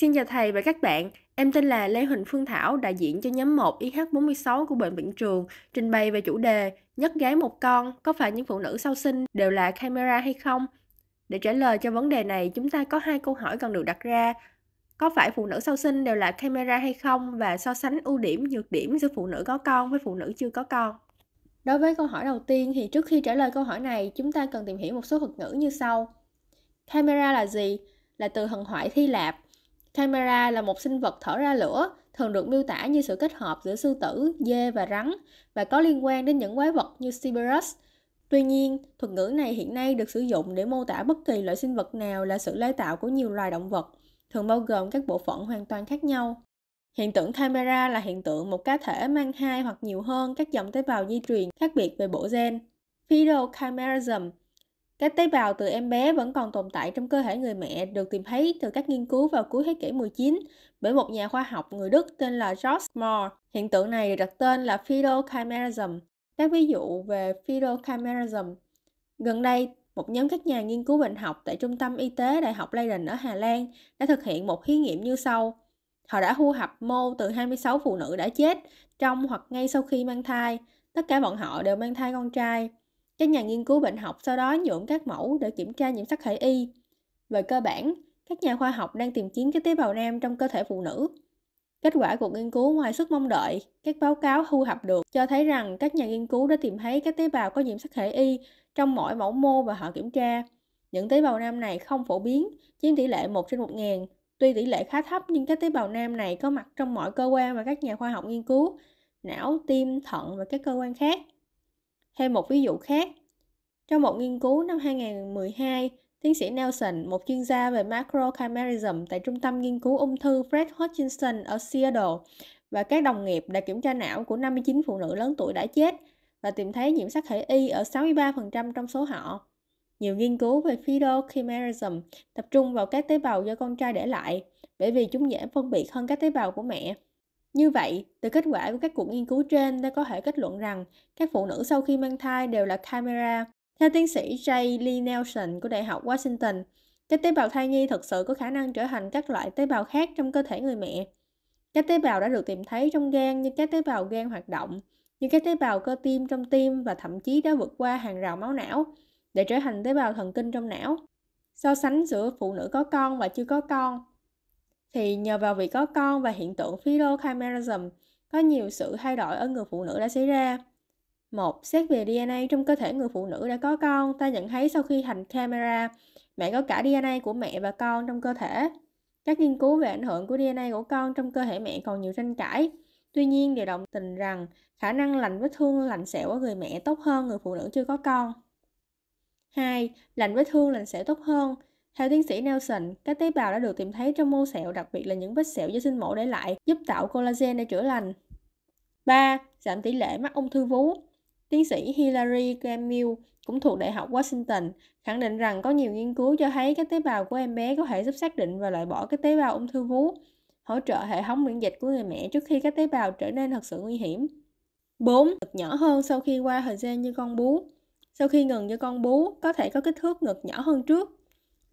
Xin chào thầy và các bạn, em tên là Lê Huỳnh Phương Thảo, đại diện cho nhóm 1 IH46 của Bệnh viện Trường, trình bày về chủ đề Nhất gái một con, có phải những phụ nữ sau sinh đều là camera hay không? Để trả lời cho vấn đề này, chúng ta có hai câu hỏi cần được đặt ra. Có phải phụ nữ sau sinh đều là camera hay không và so sánh ưu điểm, nhược điểm giữa phụ nữ có con với phụ nữ chưa có con? Đối với câu hỏi đầu tiên thì trước khi trả lời câu hỏi này, chúng ta cần tìm hiểu một số thuật ngữ như sau. Camera là gì? Là từ hần hoại thi Lạp Chimera là một sinh vật thở ra lửa, thường được miêu tả như sự kết hợp giữa sư tử, dê và rắn và có liên quan đến những quái vật như Cerberus. Tuy nhiên, thuật ngữ này hiện nay được sử dụng để mô tả bất kỳ loại sinh vật nào là sự lai tạo của nhiều loài động vật, thường bao gồm các bộ phận hoàn toàn khác nhau. Hiện tượng chimera là hiện tượng một cá thể mang hai hoặc nhiều hơn các dòng tế bào di truyền khác biệt về bộ gen. Fido chimerism các tế bào từ em bé vẫn còn tồn tại trong cơ thể người mẹ được tìm thấy từ các nghiên cứu vào cuối thế kỷ 19 bởi một nhà khoa học người Đức tên là George Moore. Hiện tượng này được đặt tên là phytochimerism. Các ví dụ về phytochimerism. Gần đây, một nhóm các nhà nghiên cứu bệnh học tại Trung tâm Y tế Đại học Leiden ở Hà Lan đã thực hiện một thí nghiệm như sau. Họ đã thu hập mô từ 26 phụ nữ đã chết trong hoặc ngay sau khi mang thai. Tất cả bọn họ đều mang thai con trai. Các nhà nghiên cứu bệnh học sau đó nhuộm các mẫu để kiểm tra nhiễm sắc thể y. Về cơ bản, các nhà khoa học đang tìm kiếm các tế bào nam trong cơ thể phụ nữ. Kết quả cuộc nghiên cứu ngoài sức mong đợi, các báo cáo thu thập được cho thấy rằng các nhà nghiên cứu đã tìm thấy các tế bào có nhiễm sắc thể y trong mỗi mẫu mô và họ kiểm tra. Những tế bào nam này không phổ biến, chiếm tỷ lệ 1 trên 1 ngàn. Tuy tỷ lệ khá thấp nhưng các tế bào nam này có mặt trong mọi cơ quan mà các nhà khoa học nghiên cứu, não, tim, thận và các cơ quan khác. Thêm một ví dụ khác, trong một nghiên cứu năm 2012, tiến sĩ Nelson, một chuyên gia về macrochimerism tại Trung tâm Nghiên cứu Ung thư Fred Hutchinson ở Seattle và các đồng nghiệp đã kiểm tra não của 59 phụ nữ lớn tuổi đã chết và tìm thấy nhiễm sắc thể Y ở 63% trong số họ. Nhiều nghiên cứu về phytochimerism tập trung vào các tế bào do con trai để lại, bởi vì chúng dễ phân biệt hơn các tế bào của mẹ. Như vậy, từ kết quả của các cuộc nghiên cứu trên ta có thể kết luận rằng các phụ nữ sau khi mang thai đều là chimera. Theo tiến sĩ Jay Lee Nelson của Đại học Washington, các tế bào thai nhi thực sự có khả năng trở thành các loại tế bào khác trong cơ thể người mẹ. Các tế bào đã được tìm thấy trong gan như các tế bào gan hoạt động, như các tế bào cơ tim trong tim và thậm chí đã vượt qua hàng rào máu não để trở thành tế bào thần kinh trong não. So sánh giữa phụ nữ có con và chưa có con thì nhờ vào việc có con và hiện tượng phyllochimerism có nhiều sự thay đổi ở người phụ nữ đã xảy ra. Một, xét về DNA trong cơ thể người phụ nữ đã có con, ta nhận thấy sau khi hành camera, mẹ có cả DNA của mẹ và con trong cơ thể. Các nghiên cứu về ảnh hưởng của DNA của con trong cơ thể mẹ còn nhiều tranh cãi. Tuy nhiên, đều đồng tình rằng khả năng lành vết thương lành sẹo của người mẹ tốt hơn người phụ nữ chưa có con. 2. Lành vết thương lành sẹo tốt hơn. Theo tiến sĩ Nelson, các tế bào đã được tìm thấy trong mô sẹo, đặc biệt là những vết sẹo do sinh mổ để lại, giúp tạo collagen để chữa lành. 3. Giảm tỷ lệ mắc ung thư vú Tiến sĩ Hilary Gamil cũng thuộc Đại học Washington khẳng định rằng có nhiều nghiên cứu cho thấy các tế bào của em bé có thể giúp xác định và loại bỏ các tế bào ung thư vú, hỗ trợ hệ thống miễn dịch của người mẹ trước khi các tế bào trở nên thật sự nguy hiểm. 4. Ngực nhỏ hơn sau khi qua thời gian như con bú. Sau khi ngừng như con bú, có thể có kích thước ngực nhỏ hơn trước,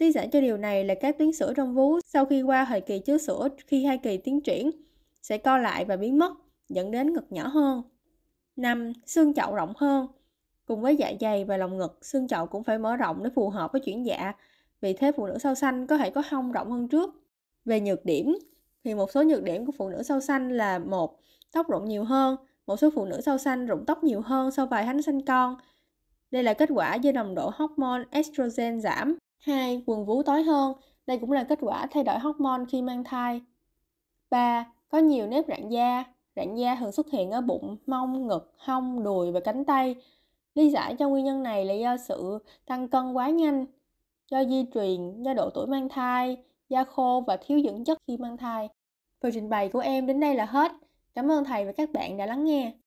Lý giải cho điều này là các tuyến sữa trong vú sau khi qua thời kỳ chứa sữa khi hai kỳ tiến triển sẽ co lại và biến mất, dẫn đến ngực nhỏ hơn. 5. Xương chậu rộng hơn Cùng với dạ dày và lồng ngực, xương chậu cũng phải mở rộng để phù hợp với chuyển dạ. Vì thế phụ nữ sau sanh có thể có hông rộng hơn trước. Về nhược điểm, thì một số nhược điểm của phụ nữ sau sanh là một Tóc rụng nhiều hơn, một số phụ nữ sau sanh rụng tóc nhiều hơn sau vài tháng sinh con. Đây là kết quả do nồng độ hormone estrogen giảm 2. Quần vú tối hơn. Đây cũng là kết quả thay đổi hormone khi mang thai. 3. Có nhiều nếp rạn da. Rạn da thường xuất hiện ở bụng, mông, ngực, hông, đùi và cánh tay. Lý giải cho nguyên nhân này là do sự tăng cân quá nhanh, do di truyền, do độ tuổi mang thai, da khô và thiếu dưỡng chất khi mang thai. Phần trình bày của em đến đây là hết. Cảm ơn thầy và các bạn đã lắng nghe.